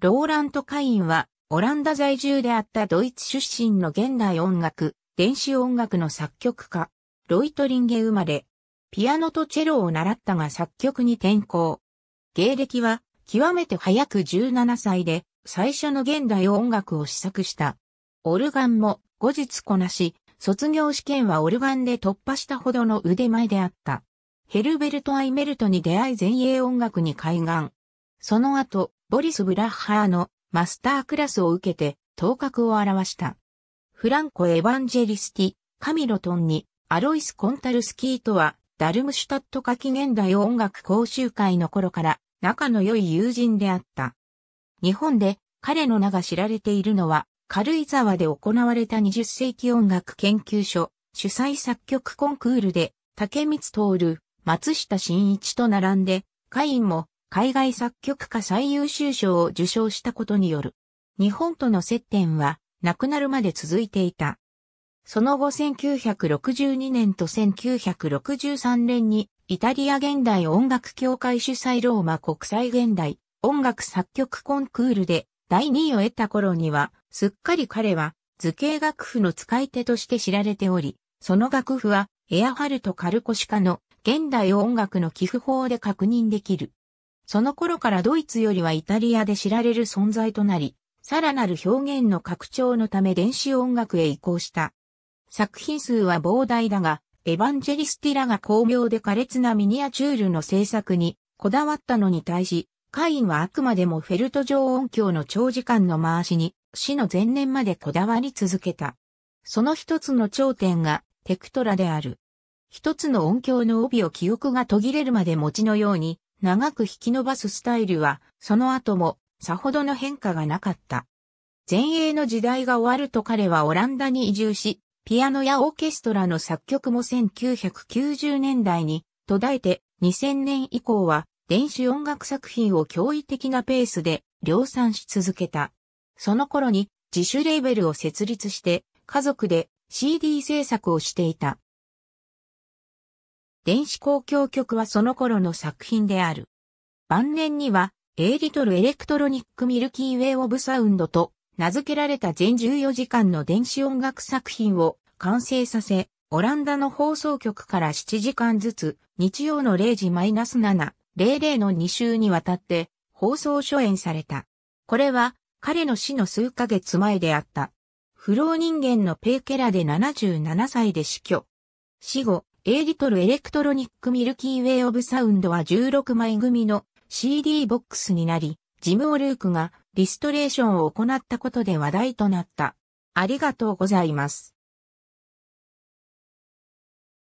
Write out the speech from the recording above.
ローラント・カインは、オランダ在住であったドイツ出身の現代音楽、電子音楽の作曲家、ロイトリンゲ生まれ、ピアノとチェロを習ったが作曲に転向。芸歴は、極めて早く17歳で、最初の現代音楽を試作した。オルガンも後日こなし、卒業試験はオルガンで突破したほどの腕前であった。ヘルベルト・アイメルトに出会い前衛音楽に開眼。その後、ボリス・ブラッハーのマスタークラスを受けて頭角を表した。フランコ・エヴァンジェリスティ、カミロトンに、アロイス・コンタルスキーとは、ダルムシュタット夏季現代音楽講習会の頃から仲の良い友人であった。日本で彼の名が知られているのは、軽井沢で行われた20世紀音楽研究所主催作曲コンクールで、竹光徹、松下新一と並んで、カインも海外作曲家最優秀賞を受賞したことによる。日本との接点は、亡くなるまで続いていた。その後1962年と1963年に、イタリア現代音楽協会主催ローマ国際現代音楽作曲コンクールで第2位を得た頃には、すっかり彼は図形楽譜の使い手として知られており、その楽譜はエアハルト・カルコシカの現代音楽の寄付法で確認できる。その頃からドイツよりはイタリアで知られる存在となり、さらなる表現の拡張のため電子音楽へ移行した。作品数は膨大だが、エヴァンジェリスティラが巧妙で苛烈なミニアチュールの制作にこだわったのに対し、カインはあくまでもフェルト上音響の長時間の回しに死の前年までこだわり続けた。その一つの頂点がテクトラである。一つの音響の帯を記憶が途切れるまで持ちのように長く引き伸ばすスタイルは、その後も、さほどの変化がなかった。前衛の時代が終わると彼はオランダに移住し、ピアノやオーケストラの作曲も1990年代に途絶えて2000年以降は電子音楽作品を驚異的なペースで量産し続けた。その頃に自主レーベルを設立して家族で CD 制作をしていた。電子公共曲はその頃の作品である。晩年には、A リトルエレクトロニックミルキーウェイオブサウンドと名付けられた全14時間の電子音楽作品を完成させ、オランダの放送局から7時間ずつ、日曜の0時 -7.00 の2週にわたって放送初演された。これは彼の死の数ヶ月前であった。不老人間のペーケラで77歳で死去。死後、エイリトルエレクトロニックミルキーウェイオブサウンドは16枚組の CD ボックスになり、ジム・オルークがリストレーションを行ったことで話題となった。ありがとうございます。